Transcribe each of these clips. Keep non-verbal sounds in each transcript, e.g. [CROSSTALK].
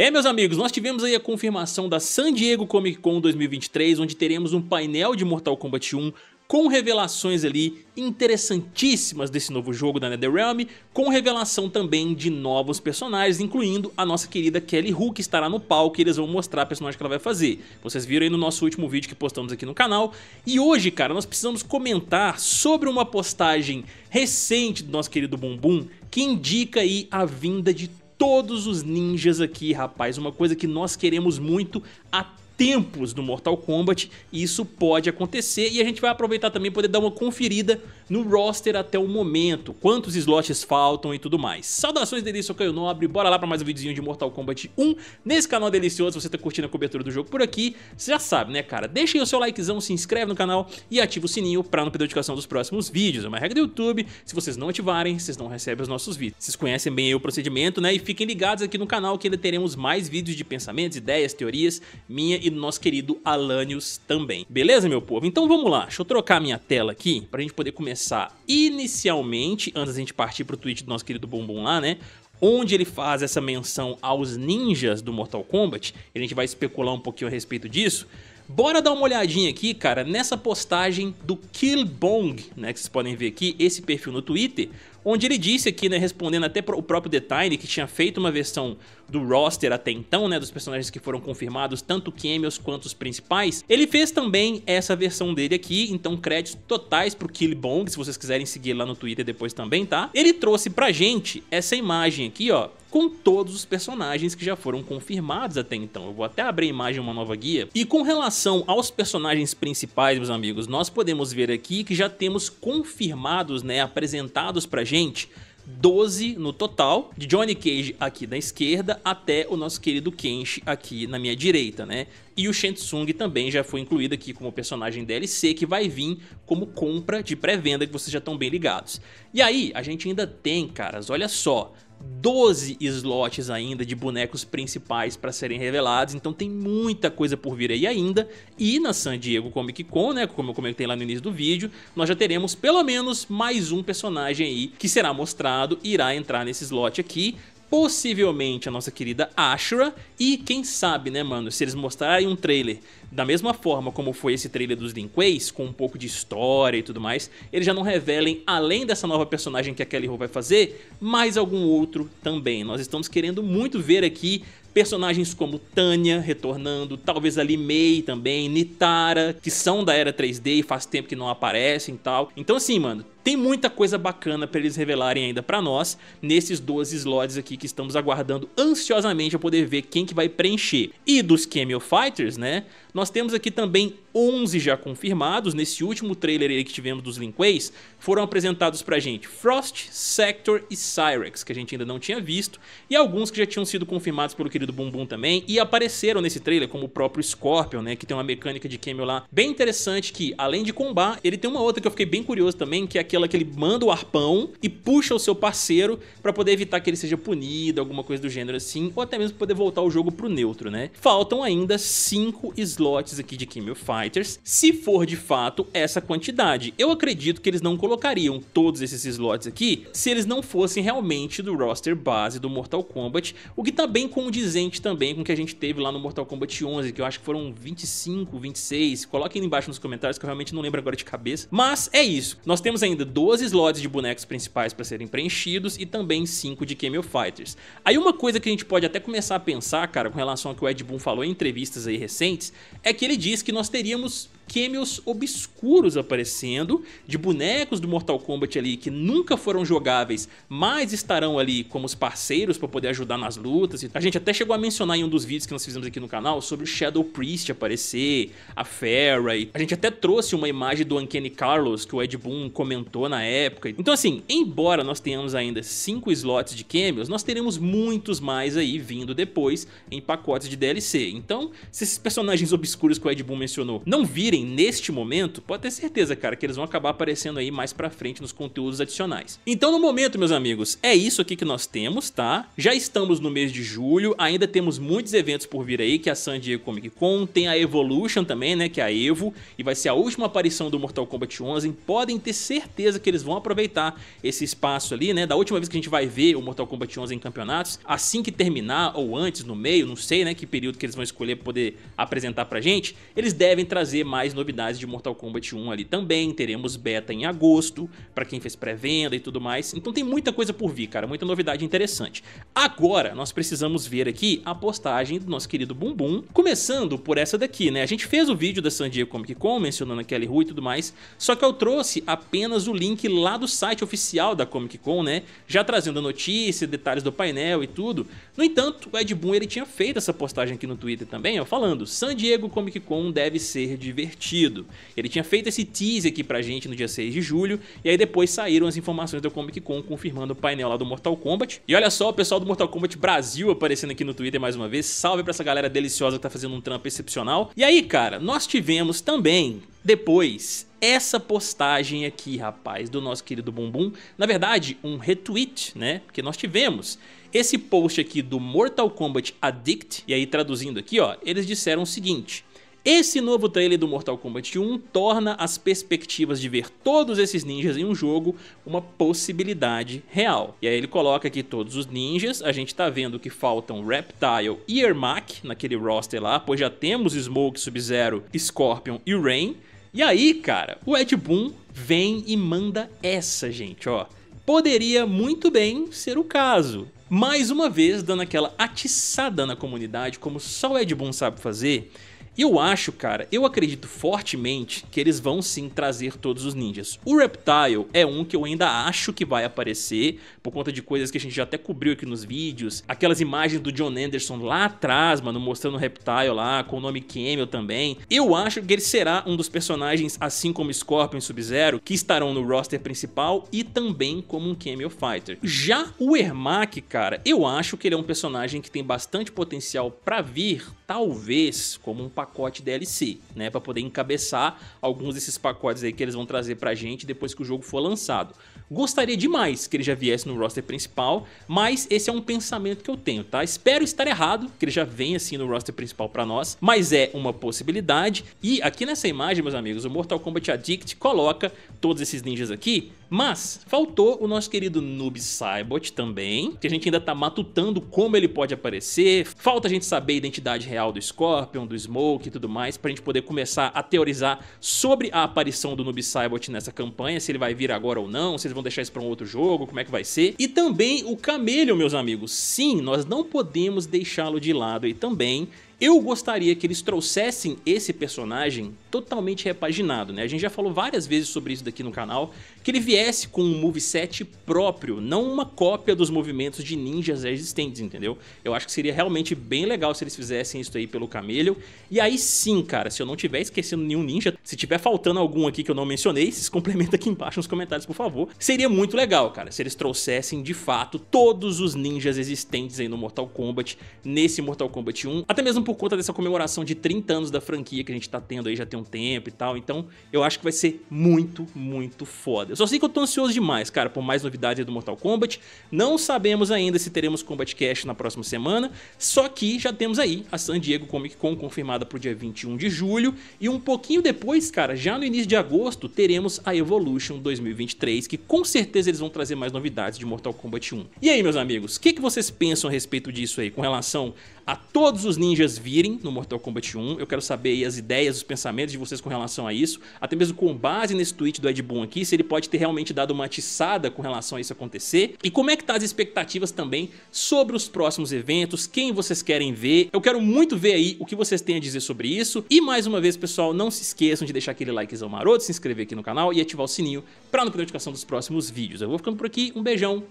É, meus amigos, nós tivemos aí a confirmação da San Diego Comic Con 2023, onde teremos um painel de Mortal Kombat 1 com revelações ali interessantíssimas desse novo jogo da NetherRealm, com revelação também de novos personagens, incluindo a nossa querida Kelly Hu, que estará no palco e eles vão mostrar a personagem que ela vai fazer. Vocês viram aí no nosso último vídeo que postamos aqui no canal. E hoje, cara, nós precisamos comentar sobre uma postagem recente do nosso querido Bumbum, que indica aí a vinda de todos os ninjas aqui, rapaz. Uma coisa que nós queremos muito há tempos do Mortal Kombat e isso pode acontecer e a gente vai aproveitar também poder dar uma conferida no roster até o momento, quantos slots faltam e tudo mais. Saudações delícia, eu Caio Nobre, bora lá para mais um videozinho de Mortal Kombat 1 nesse canal delicioso, você tá curtindo a cobertura do jogo por aqui, você já sabe né cara, deixa aí o seu likezão, se inscreve no canal e ativa o sininho pra não perder a notificação dos próximos vídeos, é uma regra do YouTube, se vocês não ativarem, vocês não recebem os nossos vídeos. Vocês conhecem bem o procedimento né, e fiquem ligados aqui no canal que ainda teremos mais vídeos de pensamentos, ideias, teorias, minha e e do nosso querido Alanius também. Beleza, meu povo? Então vamos lá, deixa eu trocar minha tela aqui pra gente poder começar inicialmente, antes da gente partir pro tweet do nosso querido Bumbum lá, né? onde ele faz essa menção aos ninjas do Mortal Kombat, a gente vai especular um pouquinho a respeito disso. Bora dar uma olhadinha aqui, cara, nessa postagem do Killbong, né, que vocês podem ver aqui, esse perfil no Twitter, onde ele disse aqui, né, respondendo até o próprio Detine, que tinha feito uma versão do roster até então, né, dos personagens que foram confirmados, tanto cameos quanto os principais, ele fez também essa versão dele aqui, então créditos totais pro Killbong, se vocês quiserem seguir lá no Twitter depois também, tá? Ele trouxe pra gente essa imagem aqui, ó, com todos os personagens que já foram confirmados até então. Eu vou até abrir a imagem uma nova guia. E com relação aos personagens principais, meus amigos, nós podemos ver aqui que já temos confirmados, né, apresentados pra gente 12 no total, de Johnny Cage aqui da esquerda até o nosso querido Kenshi aqui na minha direita, né? E o Shensung também já foi incluído aqui como personagem DLC que vai vir como compra de pré-venda que vocês já estão bem ligados. E aí, a gente ainda tem, caras, olha só, 12 slots ainda de bonecos principais para serem revelados, então tem muita coisa por vir aí ainda. E na San Diego Comic Con, né, como eu comentei lá no início do vídeo, nós já teremos pelo menos mais um personagem aí que será mostrado e irá entrar nesse slot aqui possivelmente a nossa querida Ashura. E quem sabe, né, mano, se eles mostrarem um trailer da mesma forma como foi esse trailer dos Linkways, com um pouco de história e tudo mais, eles já não revelem, além dessa nova personagem que a Kelly Ho vai fazer, mais algum outro também. Nós estamos querendo muito ver aqui personagens como Tanya retornando, talvez ali Mei também, Nitara, que são da era 3D e faz tempo que não aparecem e tal. Então assim, mano, tem muita coisa bacana para eles revelarem ainda para nós nesses 12 slots aqui que estamos aguardando ansiosamente a poder ver quem que vai preencher. E dos Cameo Fighters, né? Nós temos aqui também 11 já confirmados. Nesse último trailer que tivemos dos Linkways, foram apresentados pra gente Frost, Sector e Cyrex, que a gente ainda não tinha visto, e alguns que já tinham sido confirmados pelo querido Bumbum também e apareceram nesse trailer, como o próprio Scorpion, né, que tem uma mecânica de cameo lá bem interessante que, além de combar, ele tem uma outra que eu fiquei bem curioso também, que é aquela que ele manda o arpão e puxa o seu parceiro para poder evitar que ele seja punido, alguma coisa do gênero assim, ou até mesmo poder voltar o jogo pro neutro, né? Faltam ainda 5 slots aqui de Kimio Fighters, se for de fato essa quantidade. Eu acredito que eles não colocariam todos esses slots aqui se eles não fossem realmente do roster base do Mortal Kombat, o que tá bem condizente também com o que a gente teve lá no Mortal Kombat 11, que eu acho que foram 25, 26, coloquem embaixo nos comentários que eu realmente não lembro agora de cabeça. Mas é isso, nós temos ainda ainda 12 slots de bonecos principais para serem preenchidos e também 5 de Camel Fighters. Aí uma coisa que a gente pode até começar a pensar, cara, com relação ao que o Ed Boon falou em entrevistas aí recentes, é que ele diz que nós teríamos cameos obscuros aparecendo, de bonecos do Mortal Kombat ali que nunca foram jogáveis, mas estarão ali como os parceiros para poder ajudar nas lutas. A gente até chegou a mencionar em um dos vídeos que nós fizemos aqui no canal sobre o Shadow Priest aparecer, a Pharaoh. A gente até trouxe uma imagem do Uncanny Carlos que o Ed Boon comentou na época. Então assim, embora nós tenhamos ainda 5 slots de cameos, nós teremos muitos mais aí vindo depois em pacotes de DLC. Então, se esses personagens obscuros que o Ed Boon mencionou não virem neste momento, pode ter certeza, cara, que eles vão acabar aparecendo aí mais pra frente nos conteúdos adicionais. Então, no momento, meus amigos, é isso aqui que nós temos, tá? Já estamos no mês de julho, ainda temos muitos eventos por vir aí, que é a San Diego Comic Con, tem a Evolution também, né, que é a EVO, e vai ser a última aparição do Mortal Kombat 11, podem ter certeza que eles vão aproveitar esse espaço ali, né, da última vez que a gente vai ver o Mortal Kombat 11 em campeonatos, assim que terminar ou antes, no meio, não sei, né, que período que eles vão escolher pra poder apresentar pra gente, eles devem trazer mais principais novidades de Mortal Kombat 1 ali também. Teremos beta em agosto, para quem fez pré-venda e tudo mais. Então tem muita coisa por vir, cara, muita novidade interessante. Agora, nós precisamos ver aqui a postagem do nosso querido Bumbum, começando por essa daqui, né? A gente fez o vídeo da San Diego Comic Con, mencionando a Kelly Hu e tudo mais, só que eu trouxe apenas o link lá do site oficial da Comic Con, né? Já trazendo a notícia, detalhes do painel e tudo. No entanto, o Ed Boon ele tinha feito essa postagem aqui no Twitter também, ó, falando San Diego Comic Con deve ser divertido divertido. Ele tinha feito esse tease aqui pra gente no dia 6 de julho, e aí depois saíram as informações do Comic Con confirmando o painel lá do Mortal Kombat. E olha só o pessoal do Mortal Kombat Brasil aparecendo aqui no Twitter mais uma vez. Salve pra essa galera deliciosa que tá fazendo um trampo excepcional. E aí, cara, nós tivemos também depois essa postagem aqui, rapaz, do nosso querido Bumbum. Na verdade, um retweet, né? Porque nós tivemos esse post aqui do Mortal Kombat Addict. E aí, traduzindo aqui, ó, eles disseram o seguinte. Esse novo trailer do Mortal Kombat 1 torna as perspectivas de ver todos esses ninjas em um jogo uma possibilidade real. E aí ele coloca aqui todos os ninjas, a gente tá vendo que faltam Reptile e Ermac naquele roster lá, pois já temos Smoke, Sub-Zero, Scorpion e Rain. E aí, cara, o Ed Boon vem e manda essa, gente, ó. Poderia muito bem ser o caso. Mais uma vez, dando aquela atiçada na comunidade, como só o Ed Boon sabe fazer, eu acho, cara, eu acredito fortemente que eles vão sim trazer todos os ninjas. O Reptile é um que eu ainda acho que vai aparecer, por conta de coisas que a gente já até cobriu aqui nos vídeos. Aquelas imagens do John Anderson lá atrás, mano, mostrando o Reptile lá, com o nome Camel também. Eu acho que ele será um dos personagens, assim como Scorpion e Sub-Zero, que estarão no roster principal e também como um Camel Fighter. Já o Ermac, cara, eu acho que ele é um personagem que tem bastante potencial pra vir, talvez, como um pacote pacote DLC, né, para poder encabeçar alguns desses pacotes aí que eles vão trazer pra gente depois que o jogo for lançado. Gostaria demais que ele já viesse no roster principal, mas esse é um pensamento que eu tenho, tá? Espero estar errado, que ele já venha assim no roster principal pra nós, mas é uma possibilidade. E aqui nessa imagem, meus amigos, o Mortal Kombat Addict coloca todos esses ninjas aqui, mas faltou o nosso querido Noob Saibot também, que a gente ainda tá matutando como ele pode aparecer. Falta a gente saber a identidade real do Scorpion, do Smoke e tudo mais, pra gente poder começar a teorizar sobre a aparição do Noob Saibot nessa campanha, se ele vai vir agora ou não, se ele vão deixar isso para um outro jogo, como é que vai ser. E também o Camelo, meus amigos. Sim, nós não podemos deixá-lo de lado e também eu gostaria que eles trouxessem esse personagem totalmente repaginado, né? A gente já falou várias vezes sobre isso daqui no canal, que ele viesse com um moveset próprio, não uma cópia dos movimentos de ninjas existentes, entendeu? Eu acho que seria realmente bem legal se eles fizessem isso aí pelo camelho. E aí sim, cara, se eu não tiver esquecendo nenhum ninja, se tiver faltando algum aqui que eu não mencionei, se [LAUGHS] complementa aqui embaixo nos comentários, por favor. Seria muito legal, cara, se eles trouxessem de fato todos os ninjas existentes aí no Mortal Kombat, nesse Mortal Kombat 1, até mesmo por conta dessa comemoração de 30 anos da franquia que a gente tá tendo aí já tem um tempo e tal. Então, eu acho que vai ser muito, muito foda. Eu só sei que eu tô ansioso demais, cara, por mais novidades do Mortal Kombat. Não sabemos ainda se teremos Combat Cash na próxima semana, só que já temos aí a San Diego Comic Con confirmada pro dia 21 de julho e um pouquinho depois, cara, já no início de agosto, teremos a Evolution 2023, que com certeza eles vão trazer mais novidades de Mortal Kombat 1. E aí, meus amigos, o que, que vocês pensam a respeito disso aí com relação a todos os ninjas virem no Mortal Kombat 1. Eu quero saber as ideias, os pensamentos de vocês com relação a isso. Até mesmo com base nesse tweet do Ed Boon aqui, se ele pode ter realmente dado uma atiçada com relação a isso acontecer. E como é que tá as expectativas também sobre os próximos eventos, quem vocês querem ver. Eu quero muito ver aí o que vocês têm a dizer sobre isso. E mais uma vez, pessoal, não se esqueçam de deixar aquele likezão maroto, se inscrever aqui no canal e ativar o sininho para não perder a notificação dos próximos vídeos. Eu vou ficando por aqui, um beijão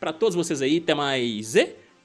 pra todos vocês aí, até mais e...